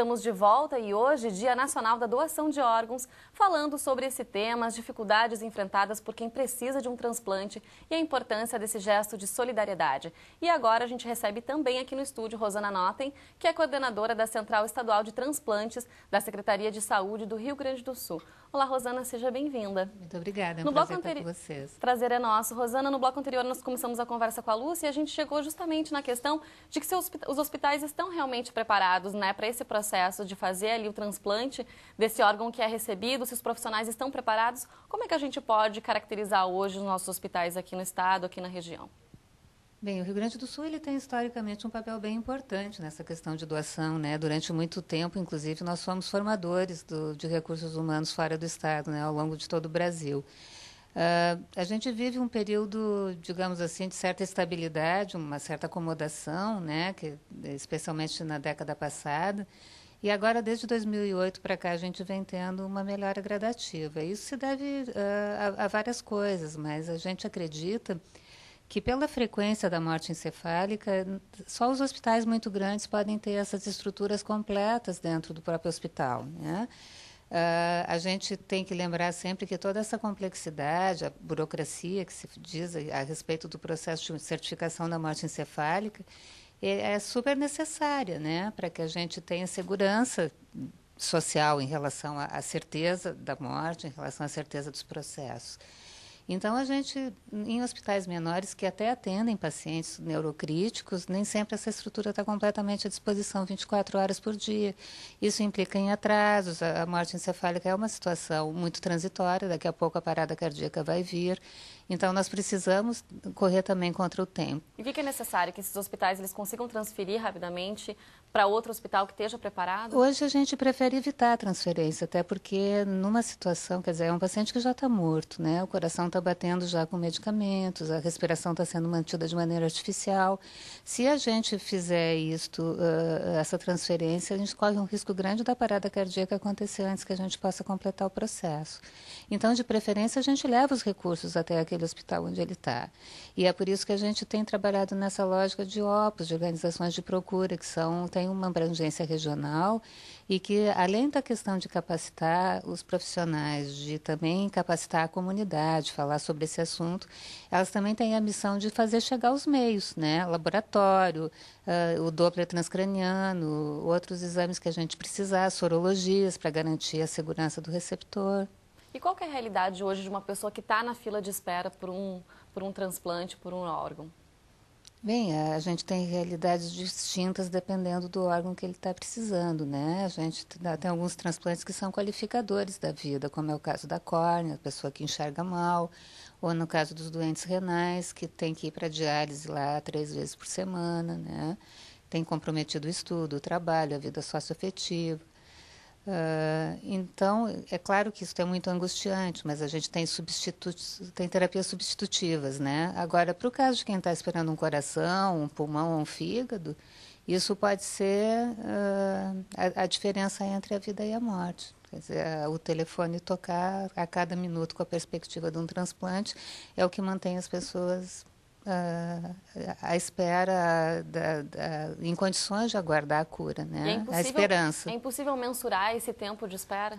Estamos de volta e hoje, Dia Nacional da Doação de Órgãos, falando sobre esse tema, as dificuldades enfrentadas por quem precisa de um transplante e a importância desse gesto de solidariedade. E agora a gente recebe também aqui no estúdio Rosana Notem, que é coordenadora da Central Estadual de Transplantes da Secretaria de Saúde do Rio Grande do Sul. Olá, Rosana, seja bem-vinda. Muito obrigada, é um no bloco anteri... com vocês. Prazer é nosso. Rosana, no bloco anterior nós começamos a conversa com a Lúcia e a gente chegou justamente na questão de que se os hospitais estão realmente preparados né, para esse processo de fazer ali o transplante desse órgão que é recebido, se os profissionais estão preparados. Como é que a gente pode caracterizar hoje os nossos hospitais aqui no estado, aqui na região? Bem, o Rio Grande do Sul ele tem historicamente um papel bem importante nessa questão de doação, né? Durante muito tempo, inclusive, nós fomos formadores do, de recursos humanos fora do estado, né? Ao longo de todo o Brasil. Uh, a gente vive um período, digamos assim, de certa estabilidade, uma certa acomodação, né? Que especialmente na década passada. E agora, desde 2008 para cá, a gente vem tendo uma melhora gradativa. Isso se deve uh, a, a várias coisas, mas a gente acredita que pela frequência da morte encefálica, só os hospitais muito grandes podem ter essas estruturas completas dentro do próprio hospital. Né? Uh, a gente tem que lembrar sempre que toda essa complexidade, a burocracia que se diz a, respeito do processo de certificação da morte encefálica, é, é super necessária, né, para que a gente tenha segurança social em relação à certeza da morte, em relação à certeza dos processos. Então, a gente, em hospitais menores que até atendem pacientes neurocríticos, nem sempre essa estrutura está completamente à disposição 24 horas por dia. Isso implica em atrasos. A morte encefálica é uma situação muito transitória, daqui a pouco a parada cardíaca vai vir. Então, nós precisamos correr também contra o tempo. E o que é necessário? Que esses hospitais eles consigam transferir rapidamente para outro hospital que esteja preparado? Hoje a gente prefere evitar a transferência, até porque numa situação, quer dizer, é um paciente que já está morto, né? O coração está batendo já com medicamentos, a respiração está sendo mantida de maneira artificial. Se a gente fizer isto, uh, essa transferência, a gente corre um risco grande da parada cardíaca acontecer antes que a gente possa completar o processo. Então, de preferência, a gente leva os recursos até aquele hospital onde ele está. E é por isso que a gente tem trabalhado nessa lógica de OPUS, de organizações de procura, que são tem uma abrangência regional e que, além da questão de capacitar os profissionais, de também capacitar a comunidade, falar sobre esse assunto, elas também têm a missão de fazer chegar os meios, né? Laboratório, uh, o Doppler transcraniano, outros exames que a gente precisar, sorologias para garantir a segurança do receptor. E qual é a realidade hoje de uma pessoa que está na fila de espera por um, por um transplante, por um órgão? Bem, a gente tem realidades distintas dependendo do órgão que ele está precisando, né? A gente tem alguns transplantes que são qualificadores da vida, como é o caso da córnea, a pessoa que enxerga mal, ou no caso dos doentes renais, que tem que ir para diálise lá três vezes por semana, né? Tem comprometido o estudo, o trabalho, a vida socioafetiva. Ah, então, é claro que isso é muito angustiante, mas a gente tem, tem terapias substitutivas, né? Agora, para o caso de quem está esperando um coração, um pulmão, um fígado, isso pode ser uh, a, a, diferença entre a vida e a morte. Quer dizer, o telefone tocar a cada minuto com a perspectiva de um transplante é o que mantém as pessoas a ah, espera da, da, em condições de aguardar a cura, né? É a esperança. É impossível mensurar esse tempo de espera?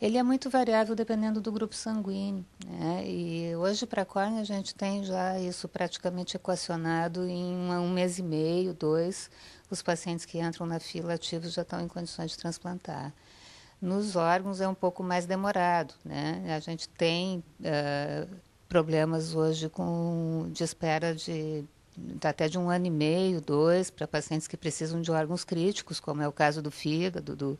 Ele é muito variável dependendo do grupo sanguíneo. Né? E hoje, para a córnea, a gente tem já isso praticamente equacionado em um mês e meio, dois. Os pacientes que entram na fila ativos já estão em condições de transplantar. Nos órgãos é um pouco mais demorado. Né? A gente tem. Uh, problemas hoje com, de espera de até de um ano e meio, dois, para pacientes que precisam de órgãos críticos, como é o caso do fígado, do,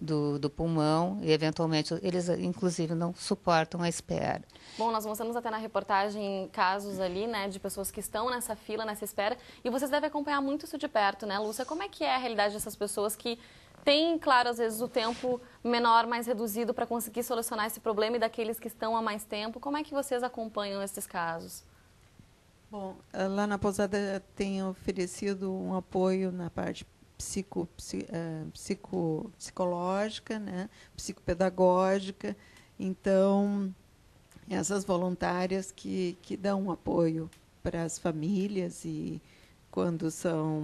do, do, pulmão, e eventualmente eles, inclusive, não suportam a espera. Bom, nós mostramos até na reportagem casos ali, né, de pessoas que estão nessa fila, nessa espera, e vocês devem acompanhar muito isso de perto, né, Lúcia? Como é que é a realidade dessas pessoas que tem, claro, às vezes o tempo menor, mais reduzido para conseguir solucionar esse problema e daqueles que estão há mais tempo. Como é que vocês acompanham esses casos? Bom, lá na pousada tem oferecido um apoio na parte psico, é, psico, psicológica, né? psicopedagógica. Então, essas voluntárias que, que dão apoio para as famílias e, quando são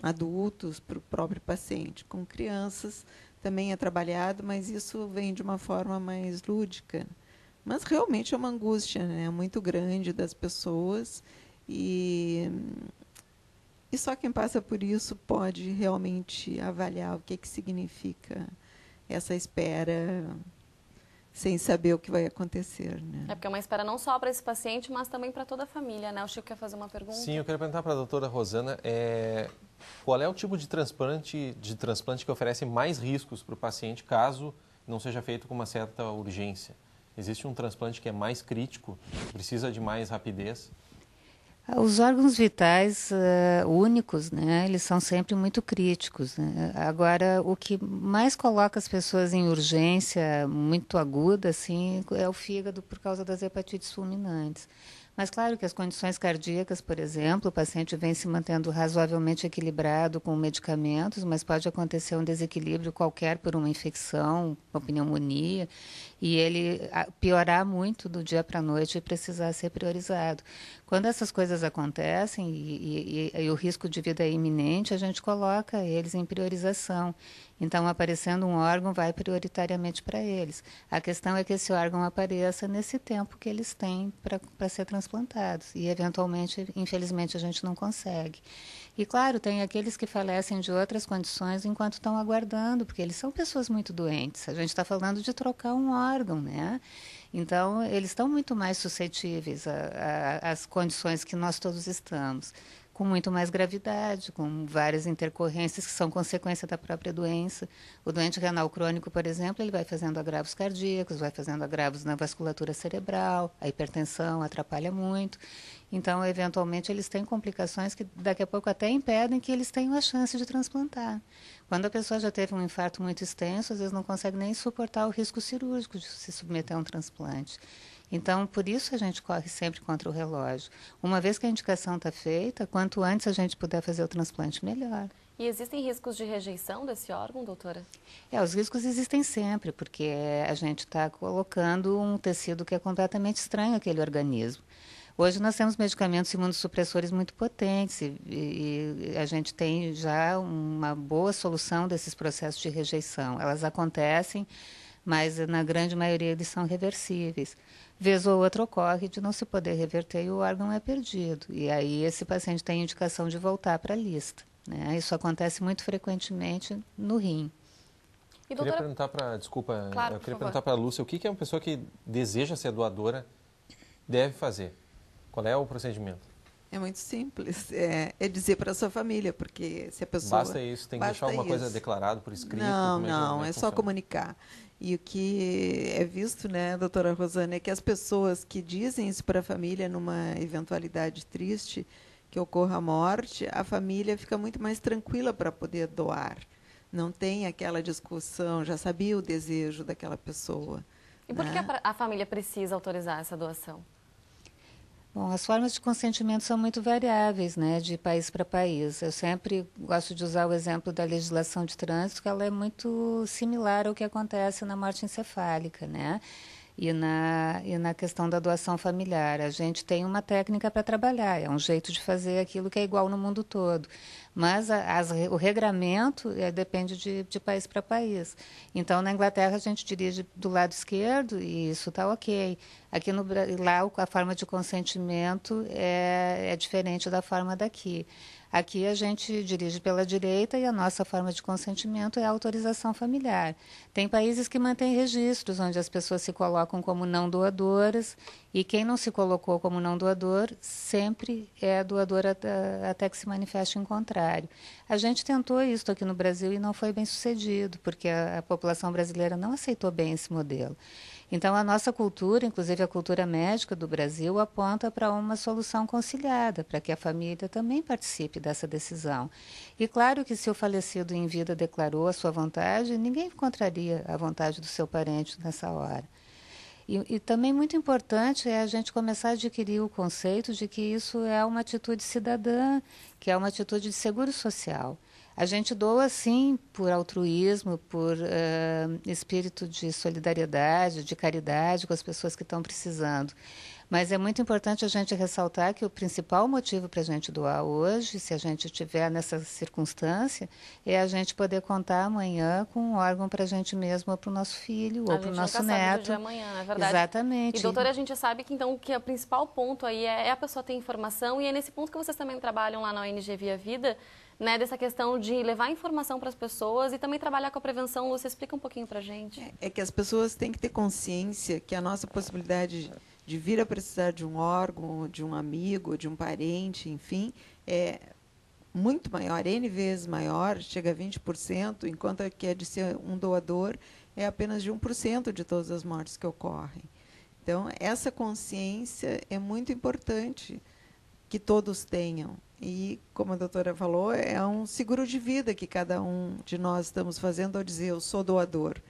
adultos, para o próprio paciente. Com crianças também é trabalhado, mas isso vem de uma forma mais lúdica. Mas realmente é uma angústia né? É muito grande das pessoas e, e só quem passa por isso pode realmente avaliar o que, que significa essa espera sem saber o que vai acontecer, né? É porque é uma espera não só para esse paciente, mas também para toda a família, né? O Chico quer fazer uma pergunta. Sim, eu quero perguntar para a doutora Rosana, é, qual é o tipo de transplante, de transplante que oferece mais riscos para o paciente caso não seja feito com uma certa urgência? Existe um transplante que é mais crítico, precisa de mais rapidez? Os órgãos vitais uh, únicos, né, eles são sempre muito críticos. Né? Agora, o que mais coloca as pessoas em urgência muito aguda, assim, é o fígado por causa das hepatites fulminantes. Mas claro que as condições cardíacas, por exemplo, o paciente vem se mantendo razoavelmente equilibrado com medicamentos, mas pode acontecer um desequilíbrio qualquer por uma infecção, uma pneumonia, e ele piorar muito do dia para a noite e precisar ser priorizado. Quando essas coisas acontecem e, e, e, o risco de vida é iminente, a gente coloca eles em priorização. Então, aparecendo um órgão, vai prioritariamente para eles. A questão é que esse órgão apareça nesse tempo que eles têm para ser transplantados. E, eventualmente, infelizmente, a gente não consegue. E claro, tem aqueles que falecem de outras condições enquanto estão aguardando, porque eles são pessoas muito doentes. A gente está falando de trocar um órgão, né? Então, eles estão muito mais suscetíveis às condições que nós todos estamos com muito mais gravidade, com várias intercorrências que são consequência da própria doença. O doente renal crônico, por exemplo, ele vai fazendo agravos cardíacos, vai fazendo agravos na vasculatura cerebral, a hipertensão atrapalha muito. Então, eventualmente, eles têm complicações que daqui a pouco até impedem que eles tenham a chance de transplantar. Quando a pessoa já teve um infarto muito extenso, às vezes não consegue nem suportar o risco cirúrgico de se submeter a um transplante. Então, por isso a gente corre sempre contra o relógio. Uma vez que a indicação está feita, quanto antes a gente puder fazer o transplante, melhor. E existem riscos de rejeição desse órgão, doutora? É, os riscos existem sempre, porque a gente está colocando um tecido que é completamente estranho àquele organismo. Hoje nós temos medicamentos imunossupressores muito potentes e, e, a gente tem já uma boa solução desses processos de rejeição. Elas acontecem, mas na grande maioria eles são reversíveis. Vez ou outra ocorre de não se poder reverter e o órgão é perdido. E aí esse paciente tem indicação de voltar para a lista. Né? Isso acontece muito frequentemente no rim. E, doutora... queria perguntar para, desculpa, claro, eu queria perguntar para a Lúcia, o que, que é uma pessoa que deseja ser doadora deve fazer? Qual é o procedimento? É muito simples. É, é dizer para a sua família, porque se a pessoa. Basta isso, tem que deixar alguma isso. coisa declarada por escrito. Não, é não, é, é só comunicar. E o que é visto, né, doutora Rosana, é que as pessoas que dizem isso para a família numa eventualidade triste, que ocorra a morte, a família fica muito mais tranquila para poder doar. Não tem aquela discussão, já sabia o desejo daquela pessoa. E por né? que a, a família precisa autorizar essa doação? Bom, as formas de consentimento são muito variáveis, né, de país para país. Eu sempre gosto de usar o exemplo da legislação de trânsito, que ela é muito similar ao que acontece na morte encefálica, né? e na, e na questão da doação familiar. A gente tem uma técnica para trabalhar, é um jeito de fazer aquilo que é igual no mundo todo. Mas a, as, o regramento é, depende de, de país para país. Então, na Inglaterra, a gente dirige do lado esquerdo e isso está ok. Aqui no lá a forma de consentimento é, é diferente da forma daqui. Aqui a gente dirige pela direita e a nossa forma de consentimento é a autorização familiar. Tem países que mantêm registros onde as pessoas se colocam como não doadoras e quem não se colocou como não doador sempre é doador até que se manifeste em contrário. A gente tentou isso aqui no Brasil e não foi bem sucedido, porque a, a população brasileira não aceitou bem esse modelo. Então, a nossa cultura, inclusive a cultura médica do Brasil, aponta para uma solução conciliada, para que a família também participe dessa decisão. E claro que se o falecido em vida declarou a sua vontade, ninguém contraria a vontade do seu parente nessa hora. E, e, também muito importante é a gente começar a adquirir o conceito de que isso é uma atitude cidadã, que é uma atitude de seguro social. A gente doa, sim, por altruísmo, por uh, espírito de solidariedade, de caridade com as pessoas que estão precisando. Mas é muito importante a gente ressaltar que o principal motivo para a gente doar hoje, se a gente tiver nessa circunstância, é a gente poder contar amanhã com um órgão para a gente mesmo, ou para o nosso filho, a ou para o nosso neto. É amanhã, não é verdade? Exatamente. E doutora, a gente sabe que então que é o principal ponto aí é, é a pessoa ter informação e é nesse ponto que vocês também trabalham lá na ONG Via Vida né, dessa questão de levar informação para as pessoas e também trabalhar com a prevenção. Lúcia, explica um pouquinho para a gente. É, é que as pessoas têm que ter consciência que a nossa possibilidade de vir a precisar de um órgão, de um amigo, de um parente, enfim, é muito maior, N vezes maior, chega a 20%, enquanto a que é de ser um doador é apenas de 1% de todas as mortes que ocorrem. Então, essa consciência é muito importante que todos tenham. E, como a doutora falou, é um seguro de vida que cada um de nós estamos fazendo ao dizer eu sou doador.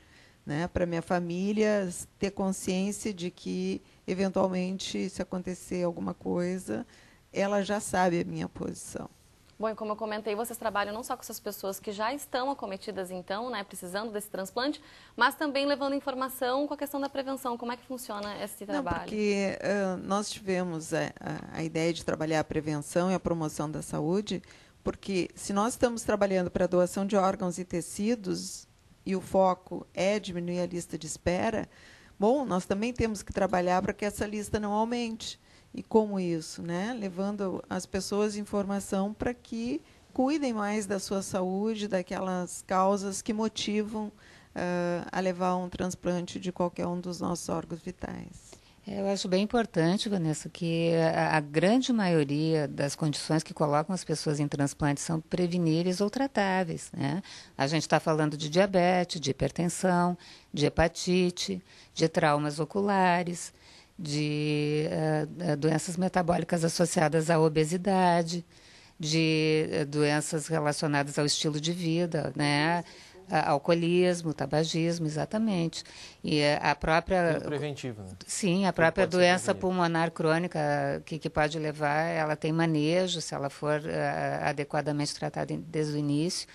Né? Para minha família ter consciência de que, eventualmente, se acontecer alguma coisa, ela já sabe a minha posição. Bom, e como eu comentei, vocês trabalham não só com essas pessoas que já estão acometidas, então, né, precisando desse transplante, mas também levando informação com a questão da prevenção. Como é que funciona esse trabalho? porque uh, nós tivemos a, eh, a, a ideia de trabalhar a prevenção e a promoção da saúde, porque se nós estamos trabalhando para a doação de órgãos e tecidos e o foco é diminuir a lista de espera, bom, nós também temos que trabalhar para que essa lista não aumente e como isso, né? Levando as pessoas informação para que cuidem mais da sua saúde, daquelas causas que motivam uh, a levar um transplante de qualquer um dos nossos órgãos vitais. É, eu acho bem importante, Vanessa, que a, a grande maioria das condições que colocam as pessoas em transplante são preveníveis ou tratáveis. Né? A gente está falando de diabetes, de hipertensão, de hepatite, de traumas oculares, de uh, doenças metabólicas associadas à obesidade, de uh, doenças relacionadas ao estilo de vida, né? alcoolismo, tabagismo, exatamente. E a própria. É preventivo, né? Sim, a própria doença pulmonar crônica que, que pode levar, ela tem manejo se ela for uh, adequadamente tratada desde o início.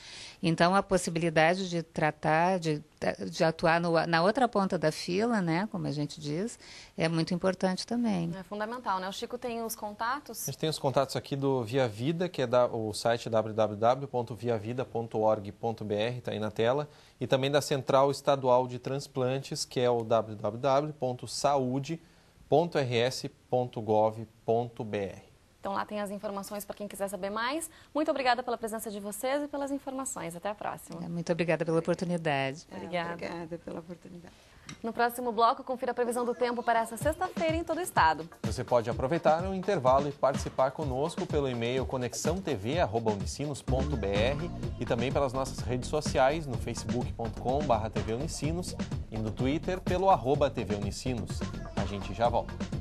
Então, a possibilidade de tratar, de, de atuar no, na outra ponta da fila, né, como a gente diz, é muito importante também. É fundamental, né? O Chico tem os contatos? A gente tem os contatos aqui do Via Vida, que é da, o site www.viavida.org.br, está aí na tela, e também da Central Estadual de Transplantes, que é o www.saude.rs.gov.br. Então lá tem as informações para quem quiser saber mais. Muito obrigada pela presença de vocês e pelas informações. Até a próxima. É, muito obrigada pela oportunidade. É, obrigada. obrigada pela oportunidade. No próximo bloco, confira a previsão do tempo para essa sexta-feira em todo o estado. Você pode aproveitar o intervalo e participar conosco pelo e-mail conexãotv.unicinos.br e também pelas nossas redes sociais no facebook.com.br e no Twitter pelo arroba A gente já volta.